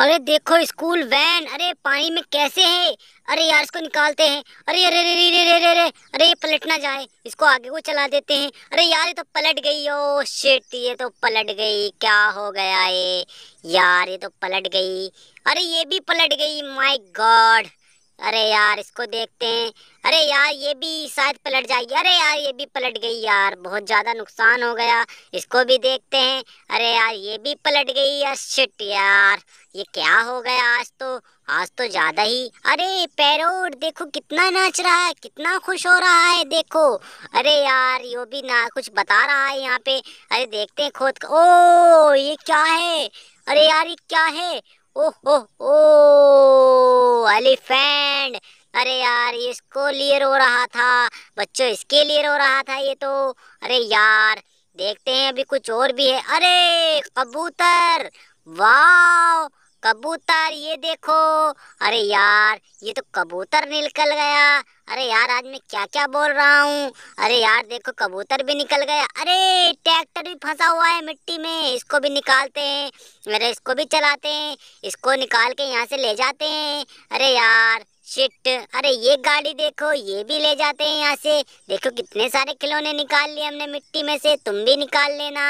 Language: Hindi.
अरे देखो स्कूल वैन अरे पानी में कैसे है अरे यार इसको निकालते हैं अरे अरे अरे अरे अरे अरे अरे अरे ये पलट ना जाए इसको आगे को चला देते हैं अरे यार ये तो पलट गई ओ शिट ये तो पलट गई क्या हो गया ये यार ये तो पलट गई अरे ये भी पलट गई माय गॉड अरे यार इसको देखते हैं अरे यार ये भी शायद पलट जाएगी अरे यार ये भी पलट गई यार बहुत ज़्यादा नुकसान हो गया इसको भी देखते हैं अरे यार ये भी पलट गई यार शिट यार ये क्या हो गया आज तो आज तो ज़्यादा ही अरे पैरोट देखो कितना नाच रहा है कितना खुश हो रहा है देखो अरे यार यो भी ना कुछ बता रहा है यहाँ पे अरे देखते हैं खोद ओ ये क्या है अरे यार ये क्या है ओह ओह ओ एलिफेंट अरे यार इसको लिए रो रहा था बच्चों इसके लिए रो रहा था ये तो अरे यार देखते हैं अभी कुछ और भी है अरे कबूतर वाह कबूतर ये देखो अरे यार ये तो कबूतर निकल गया अरे यार आज मैं क्या क्या बोल रहा हूँ अरे यार देखो कबूतर भी निकल गया अरे ट्रैक्टर भी फंसा हुआ है मिट्टी में इसको भी निकालते हैं अरे इसको भी चलाते हैं इसको निकाल के यहाँ से ले जाते हैं अरे यार शिट अरे ये गाड़ी देखो ये भी ले जाते हैं यहाँ से देखो कितने सारे खिलौने निकाल लिए हमने मिट्टी में से तुम भी निकाल लेना